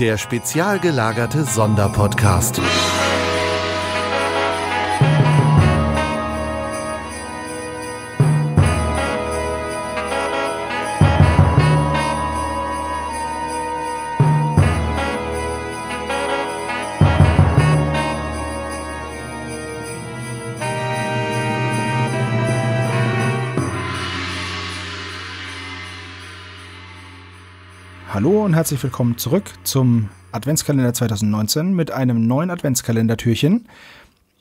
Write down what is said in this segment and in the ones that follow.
der spezial gelagerte Sonderpodcast. Hallo und herzlich willkommen zurück zum Adventskalender 2019 mit einem neuen Adventskalendertürchen.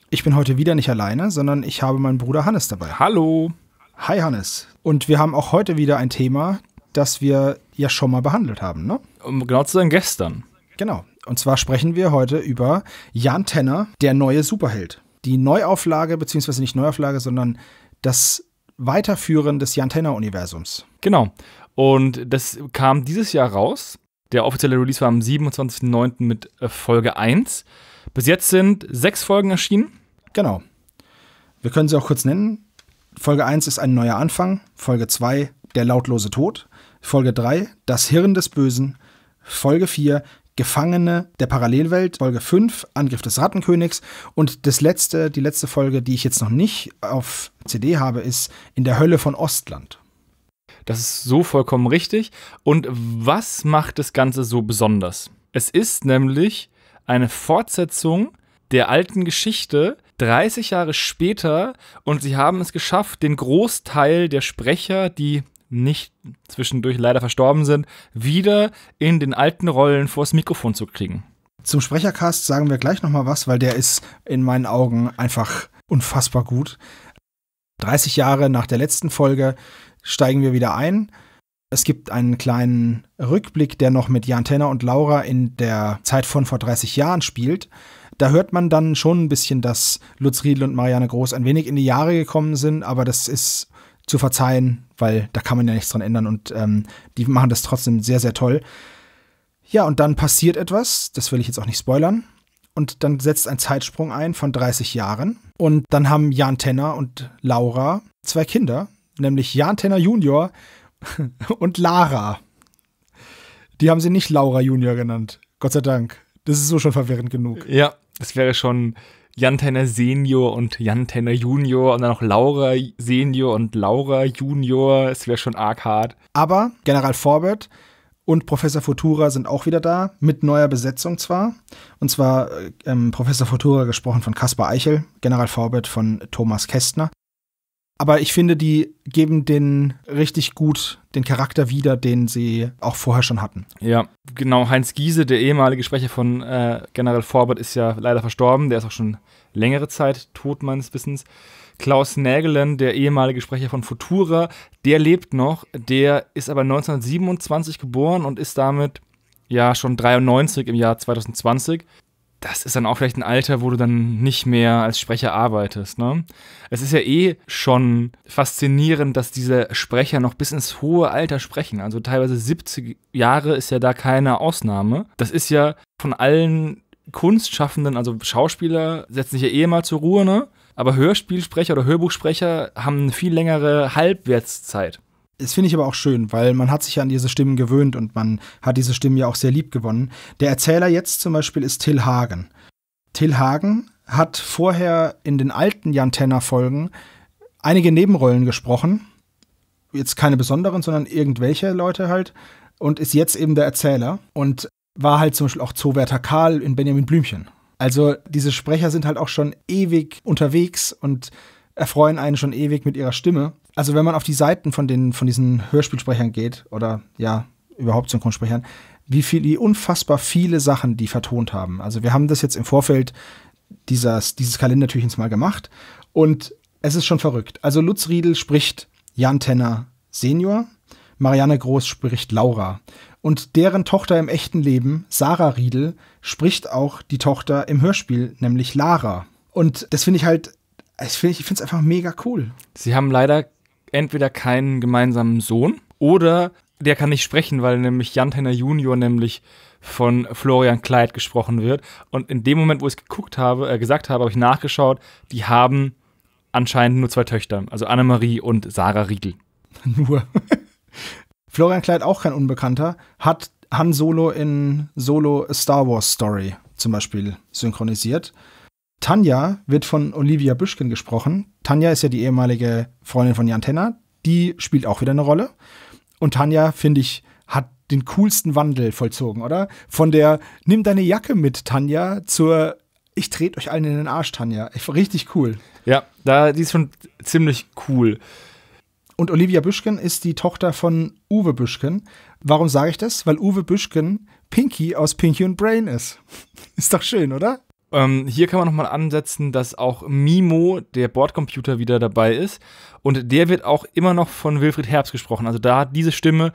Ich bin heute wieder nicht alleine, sondern ich habe meinen Bruder Hannes dabei. Hallo. Hi Hannes. Und wir haben auch heute wieder ein Thema, das wir ja schon mal behandelt haben, ne? Um genau zu sein, gestern. Genau. Und zwar sprechen wir heute über Jan Tenner, der neue Superheld. Die Neuauflage, beziehungsweise nicht Neuauflage, sondern das Weiterführen des Jantenna-Universums. Genau. Und das kam dieses Jahr raus. Der offizielle Release war am 27.09. mit äh, Folge 1. Bis jetzt sind sechs Folgen erschienen. Genau. Wir können sie auch kurz nennen. Folge 1 ist ein neuer Anfang. Folge 2 der lautlose Tod. Folge 3 das Hirn des Bösen. Folge 4 Gefangene der Parallelwelt, Folge 5, Angriff des Rattenkönigs. Und das letzte, die letzte Folge, die ich jetzt noch nicht auf CD habe, ist In der Hölle von Ostland. Das ist so vollkommen richtig. Und was macht das Ganze so besonders? Es ist nämlich eine Fortsetzung der alten Geschichte 30 Jahre später und sie haben es geschafft, den Großteil der Sprecher, die nicht zwischendurch leider verstorben sind, wieder in den alten Rollen vors Mikrofon zu kriegen. Zum Sprechercast sagen wir gleich nochmal was, weil der ist in meinen Augen einfach unfassbar gut. 30 Jahre nach der letzten Folge steigen wir wieder ein. Es gibt einen kleinen Rückblick, der noch mit Jan Tenner und Laura in der Zeit von vor 30 Jahren spielt. Da hört man dann schon ein bisschen, dass Lutz Riedl und Marianne Groß ein wenig in die Jahre gekommen sind, aber das ist zu verzeihen, weil da kann man ja nichts dran ändern und ähm, die machen das trotzdem sehr, sehr toll. Ja, und dann passiert etwas, das will ich jetzt auch nicht spoilern. Und dann setzt ein Zeitsprung ein von 30 Jahren. Und dann haben Jan Tenner und Laura zwei Kinder, nämlich Jan Tenner Junior und Lara. Die haben sie nicht Laura Junior genannt. Gott sei Dank. Das ist so schon verwirrend genug. Ja, das wäre schon Jan Tenner Senior und Jan Tenner Junior und dann noch Laura Senior und Laura Junior. Es wäre schon arg hart. Aber General Forbert und Professor Futura sind auch wieder da, mit neuer Besetzung zwar. Und zwar äh, ähm, Professor Futura gesprochen von Caspar Eichel, General Forbert von Thomas Kästner. Aber ich finde, die geben den richtig gut den Charakter wieder, den sie auch vorher schon hatten. Ja, genau. Heinz Giese, der ehemalige Sprecher von äh, General Forbert, ist ja leider verstorben. Der ist auch schon längere Zeit tot, meines Wissens. Klaus Nägelen, der ehemalige Sprecher von Futura, der lebt noch. Der ist aber 1927 geboren und ist damit ja schon 93 im Jahr 2020 das ist dann auch vielleicht ein Alter, wo du dann nicht mehr als Sprecher arbeitest. Ne? Es ist ja eh schon faszinierend, dass diese Sprecher noch bis ins hohe Alter sprechen. Also teilweise 70 Jahre ist ja da keine Ausnahme. Das ist ja von allen Kunstschaffenden, also Schauspieler, setzen sich ja eh mal zur Ruhe, ne? Aber Hörspielsprecher oder Hörbuchsprecher haben eine viel längere Halbwertszeit. Das finde ich aber auch schön, weil man hat sich ja an diese Stimmen gewöhnt und man hat diese Stimmen ja auch sehr lieb gewonnen. Der Erzähler jetzt zum Beispiel ist Till Hagen. Till Hagen hat vorher in den alten jantenna folgen einige Nebenrollen gesprochen. Jetzt keine besonderen, sondern irgendwelche Leute halt. Und ist jetzt eben der Erzähler und war halt zum Beispiel auch Zowerter Karl in Benjamin Blümchen. Also diese Sprecher sind halt auch schon ewig unterwegs und erfreuen einen schon ewig mit ihrer Stimme. Also wenn man auf die Seiten von, den, von diesen Hörspielsprechern geht oder ja, überhaupt Synchronsprechern, wie, viel, wie unfassbar viele Sachen die vertont haben. Also wir haben das jetzt im Vorfeld dieses, dieses Kalendertürchens mal gemacht und es ist schon verrückt. Also Lutz Riedel spricht Jan Tenner Senior, Marianne Groß spricht Laura und deren Tochter im echten Leben, Sarah Riedel, spricht auch die Tochter im Hörspiel, nämlich Lara. Und das finde ich halt ich finde es einfach mega cool. Sie haben leider entweder keinen gemeinsamen Sohn oder der kann nicht sprechen, weil nämlich Jan Tenner Junior nämlich von Florian Kleid gesprochen wird. Und in dem Moment, wo ich es geguckt habe, äh, gesagt habe, habe ich nachgeschaut, die haben anscheinend nur zwei Töchter, also Annemarie und Sarah Riegel. Nur. Florian Kleid, auch kein Unbekannter, hat Han Solo in Solo A Star Wars Story zum Beispiel synchronisiert. Tanja wird von Olivia Büschken gesprochen. Tanja ist ja die ehemalige Freundin von Jan Tenner. Die spielt auch wieder eine Rolle. Und Tanja, finde ich, hat den coolsten Wandel vollzogen, oder? Von der Nimm deine Jacke mit, Tanja, zur Ich trete euch allen in den Arsch, Tanja. Richtig cool. Ja, da, die ist schon ziemlich cool. Und Olivia Büschken ist die Tochter von Uwe Büschken. Warum sage ich das? Weil Uwe Büschken Pinky aus Pinky und Brain ist. Ist doch schön, oder? Ähm, hier kann man nochmal ansetzen, dass auch Mimo, der Bordcomputer, wieder dabei ist. Und der wird auch immer noch von Wilfried Herbst gesprochen. Also da hat diese Stimme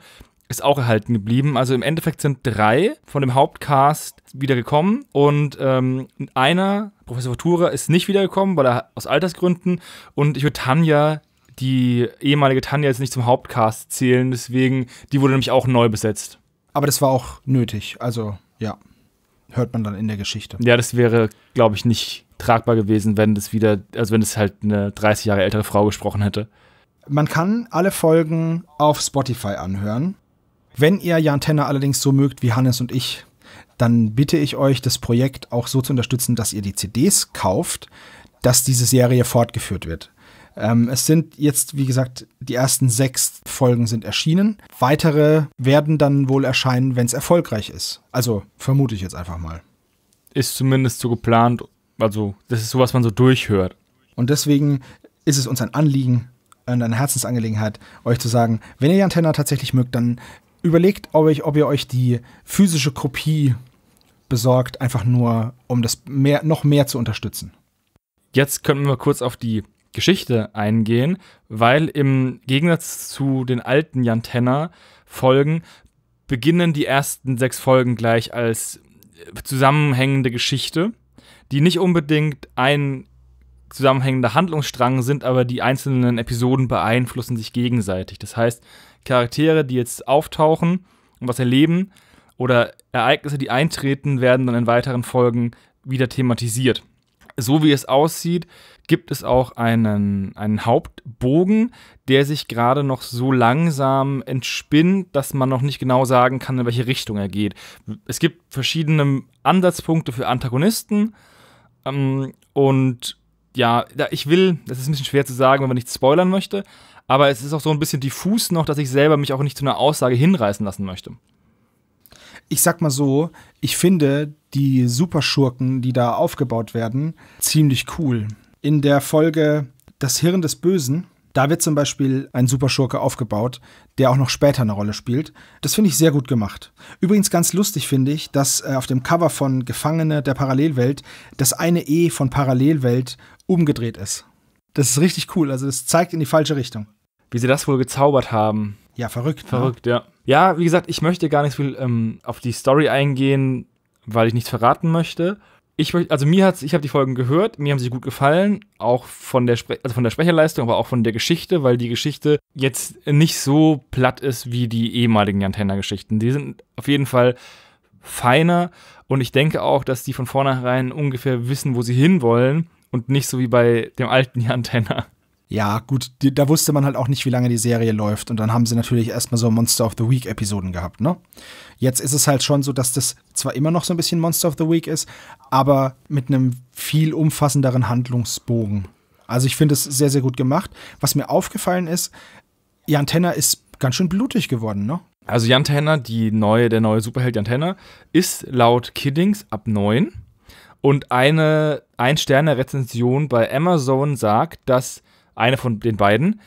ist auch erhalten geblieben. Also im Endeffekt sind drei von dem Hauptcast wieder gekommen und ähm, einer, Professor Ventura, ist nicht wiedergekommen, weil er aus Altersgründen und ich würde Tanja, die ehemalige Tanja, jetzt nicht zum Hauptcast zählen, deswegen, die wurde nämlich auch neu besetzt. Aber das war auch nötig, also ja hört man dann in der Geschichte. Ja, das wäre, glaube ich, nicht tragbar gewesen, wenn das wieder, also wenn es halt eine 30 Jahre ältere Frau gesprochen hätte. Man kann alle Folgen auf Spotify anhören. Wenn ihr Jan Tenner allerdings so mögt wie Hannes und ich, dann bitte ich euch, das Projekt auch so zu unterstützen, dass ihr die CDs kauft, dass diese Serie fortgeführt wird. Ähm, es sind jetzt, wie gesagt, die ersten sechs Folgen sind erschienen. Weitere werden dann wohl erscheinen, wenn es erfolgreich ist. Also vermute ich jetzt einfach mal. Ist zumindest so geplant. Also das ist so, was man so durchhört. Und deswegen ist es uns ein Anliegen, eine Herzensangelegenheit, euch zu sagen, wenn ihr die Antenna tatsächlich mögt, dann überlegt, euch, ob ihr euch die physische Kopie besorgt, einfach nur, um das mehr, noch mehr zu unterstützen. Jetzt können wir kurz auf die Geschichte eingehen, weil im Gegensatz zu den alten jantenna Folgen beginnen die ersten sechs Folgen gleich als äh, zusammenhängende Geschichte, die nicht unbedingt ein zusammenhängender Handlungsstrang sind, aber die einzelnen Episoden beeinflussen sich gegenseitig. Das heißt, Charaktere, die jetzt auftauchen und was erleben oder Ereignisse, die eintreten, werden dann in weiteren Folgen wieder thematisiert. So wie es aussieht, gibt es auch einen, einen Hauptbogen, der sich gerade noch so langsam entspinnt, dass man noch nicht genau sagen kann, in welche Richtung er geht. Es gibt verschiedene Ansatzpunkte für Antagonisten ähm, und ja, ich will, das ist ein bisschen schwer zu sagen, wenn man nichts spoilern möchte, aber es ist auch so ein bisschen diffus noch, dass ich selber mich auch nicht zu einer Aussage hinreißen lassen möchte. Ich sag mal so, ich finde die Superschurken, die da aufgebaut werden, ziemlich cool in der Folge Das Hirn des Bösen. Da wird zum Beispiel ein Superschurke aufgebaut, der auch noch später eine Rolle spielt. Das finde ich sehr gut gemacht. Übrigens ganz lustig finde ich, dass äh, auf dem Cover von Gefangene der Parallelwelt das eine E von Parallelwelt umgedreht ist. Das ist richtig cool. Also das zeigt in die falsche Richtung. Wie sie das wohl gezaubert haben. Ja, verrückt. Ne? Verrückt, ne? ja. Ja, wie gesagt, ich möchte gar nicht so viel ähm, auf die Story eingehen, weil ich nichts verraten möchte ich also mir hat's, ich habe die Folgen gehört, mir haben sie gut gefallen, auch von der Spre also von der Sprecherleistung, aber auch von der Geschichte, weil die Geschichte jetzt nicht so platt ist wie die ehemaligen Antenna-Geschichten. Die sind auf jeden Fall feiner und ich denke auch, dass die von vornherein ungefähr wissen, wo sie hinwollen und nicht so wie bei dem alten Antenna ja, gut, die, da wusste man halt auch nicht, wie lange die Serie läuft. Und dann haben sie natürlich erstmal so Monster of the Week-Episoden gehabt, ne? Jetzt ist es halt schon so, dass das zwar immer noch so ein bisschen Monster of the Week ist, aber mit einem viel umfassenderen Handlungsbogen. Also ich finde es sehr, sehr gut gemacht. Was mir aufgefallen ist, Jan Tenner ist ganz schön blutig geworden, ne? Also Jan Tenner, die neue, der neue Superheld Jan Tenner, ist laut Kiddings ab 9. Und eine Ein-Sterne-Rezension bei Amazon sagt, dass eine von den beiden,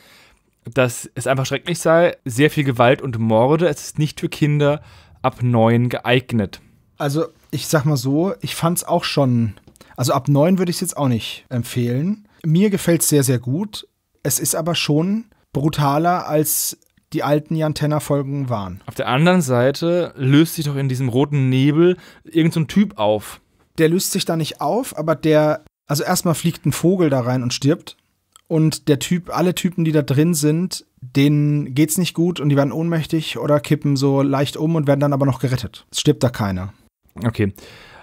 dass es einfach schrecklich sei, sehr viel Gewalt und Morde, es ist nicht für Kinder ab neun geeignet. Also ich sag mal so, ich fand's auch schon, also ab neun würde ich es jetzt auch nicht empfehlen. Mir gefällt's sehr, sehr gut. Es ist aber schon brutaler als die alten jantenna Folgen waren. Auf der anderen Seite löst sich doch in diesem roten Nebel irgendein so Typ auf. Der löst sich da nicht auf, aber der also erstmal fliegt ein Vogel da rein und stirbt und der Typ, alle Typen, die da drin sind, denen geht's nicht gut und die werden ohnmächtig oder kippen so leicht um und werden dann aber noch gerettet. Es stirbt da keiner. Okay.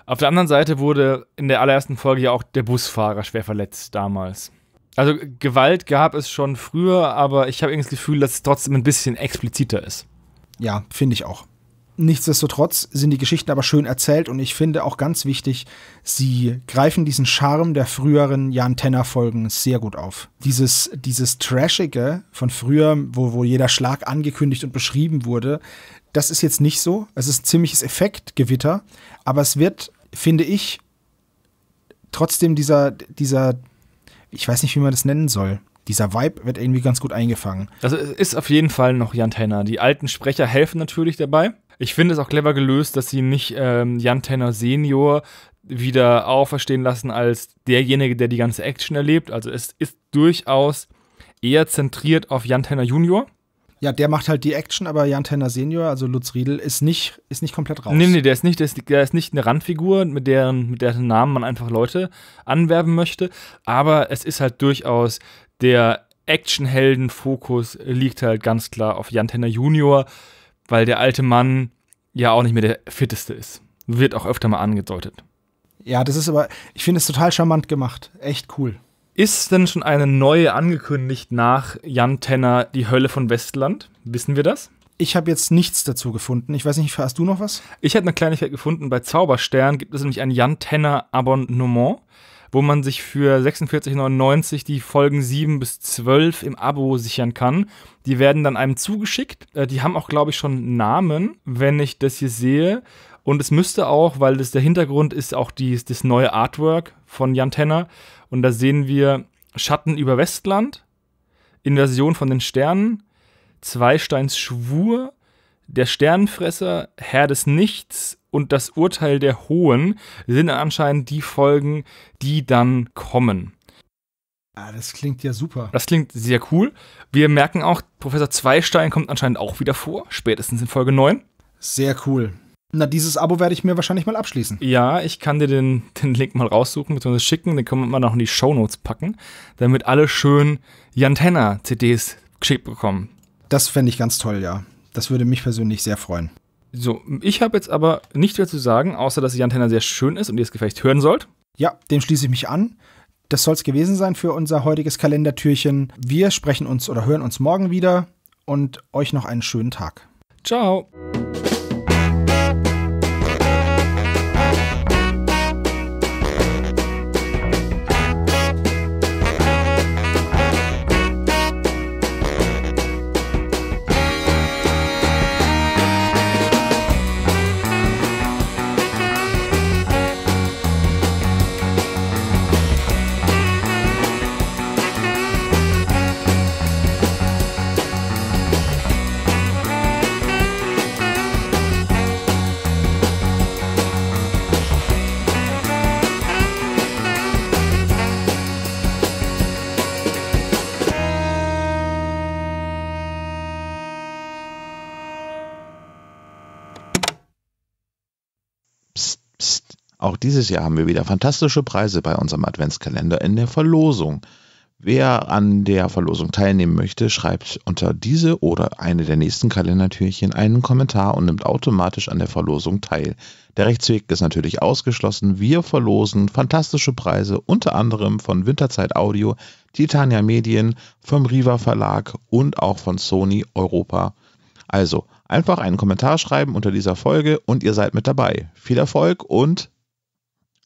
Auf der anderen Seite wurde in der allerersten Folge ja auch der Busfahrer schwer verletzt damals. Also Gewalt gab es schon früher, aber ich habe irgendwie das Gefühl, dass es trotzdem ein bisschen expliziter ist. Ja, finde ich auch. Nichtsdestotrotz sind die Geschichten aber schön erzählt und ich finde auch ganz wichtig, sie greifen diesen Charme der früheren Jan Tenner Folgen sehr gut auf. Dieses, dieses Trashige von früher, wo, wo jeder Schlag angekündigt und beschrieben wurde, das ist jetzt nicht so. Es ist ein ziemliches Effektgewitter, aber es wird, finde ich, trotzdem dieser, dieser, ich weiß nicht, wie man das nennen soll, dieser Vibe wird irgendwie ganz gut eingefangen. Also es ist auf jeden Fall noch Jan Tenner. Die alten Sprecher helfen natürlich dabei. Ich finde es auch clever gelöst, dass sie nicht ähm, Jan Tenner Senior wieder auferstehen lassen als derjenige, der die ganze Action erlebt. Also es ist durchaus eher zentriert auf Jan Tenner Junior. Ja, der macht halt die Action, aber Jan Tenner Senior, also Lutz Riedel, ist nicht, ist nicht komplett raus. Nee, nee, der ist nicht, der ist, der ist nicht eine Randfigur, mit deren, mit deren Namen man einfach Leute anwerben möchte. Aber es ist halt durchaus der Actionhelden-Fokus liegt halt ganz klar auf Jan Tenner Junior weil der alte Mann ja auch nicht mehr der fitteste ist. Wird auch öfter mal angedeutet. Ja, das ist aber, ich finde es total charmant gemacht. Echt cool. Ist denn schon eine neue angekündigt nach Jan Tenner die Hölle von Westland? Wissen wir das? Ich habe jetzt nichts dazu gefunden. Ich weiß nicht, hast du noch was? Ich habe eine Kleinigkeit gefunden. Bei Zauberstern gibt es nämlich ein Jan Tenner Abonnement wo man sich für 46,99 die Folgen 7 bis 12 im Abo sichern kann. Die werden dann einem zugeschickt. Äh, die haben auch, glaube ich, schon Namen, wenn ich das hier sehe. Und es müsste auch, weil das der Hintergrund ist, auch dies, das neue Artwork von Jan Tenner. Und da sehen wir Schatten über Westland, Inversion von den Sternen, Zweisteins Schwur, der Sternenfresser, Herr des Nichts, und das Urteil der Hohen sind anscheinend die Folgen, die dann kommen. Ah, das klingt ja super. Das klingt sehr cool. Wir merken auch, Professor Zweistein kommt anscheinend auch wieder vor, spätestens in Folge 9. Sehr cool. Na, dieses Abo werde ich mir wahrscheinlich mal abschließen. Ja, ich kann dir den, den Link mal raussuchen bzw. schicken, den können wir mal noch in die Shownotes packen, damit alle schön Jantenna-CDs geschickt bekommen. Das fände ich ganz toll, ja. Das würde mich persönlich sehr freuen. So, ich habe jetzt aber nichts mehr zu sagen, außer dass die Antenne sehr schön ist und ihr es vielleicht hören sollt. Ja, dem schließe ich mich an. Das soll es gewesen sein für unser heutiges Kalendertürchen. Wir sprechen uns oder hören uns morgen wieder und euch noch einen schönen Tag. Ciao. Auch dieses Jahr haben wir wieder fantastische Preise bei unserem Adventskalender in der Verlosung. Wer an der Verlosung teilnehmen möchte, schreibt unter diese oder eine der nächsten Kalendertürchen einen Kommentar und nimmt automatisch an der Verlosung teil. Der Rechtsweg ist natürlich ausgeschlossen. Wir verlosen fantastische Preise unter anderem von Winterzeit Audio, Titania Medien, vom Riva Verlag und auch von Sony Europa. Also einfach einen Kommentar schreiben unter dieser Folge und ihr seid mit dabei. Viel Erfolg und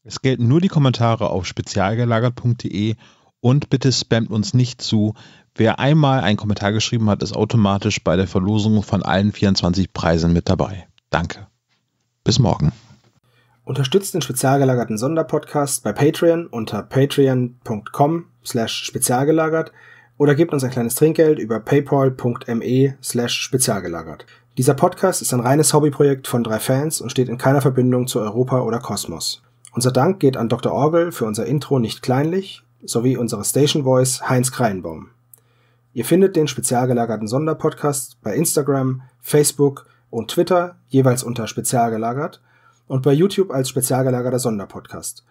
es gelten nur die Kommentare auf spezialgelagert.de und bitte spamt uns nicht zu. Wer einmal einen Kommentar geschrieben hat, ist automatisch bei der Verlosung von allen 24 Preisen mit dabei. Danke. Bis morgen. Unterstützt den spezialgelagerten Sonderpodcast bei Patreon unter patreon.com slash spezialgelagert oder gebt uns ein kleines Trinkgeld über paypal.me slash spezialgelagert. Dieser Podcast ist ein reines Hobbyprojekt von drei Fans und steht in keiner Verbindung zu Europa oder Kosmos. Unser Dank geht an Dr. Orgel für unser Intro nicht kleinlich sowie unsere Station Voice Heinz Kreienbaum. Ihr findet den spezial gelagerten Sonderpodcast bei Instagram, Facebook und Twitter jeweils unter spezial gelagert und bei YouTube als spezial gelagerter Sonderpodcast.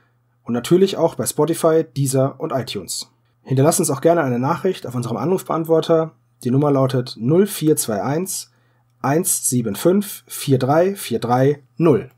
Und natürlich auch bei Spotify, Deezer und iTunes. Hinterlasst uns auch gerne eine Nachricht auf unserem Anrufbeantworter. Die Nummer lautet 0421 175 43430.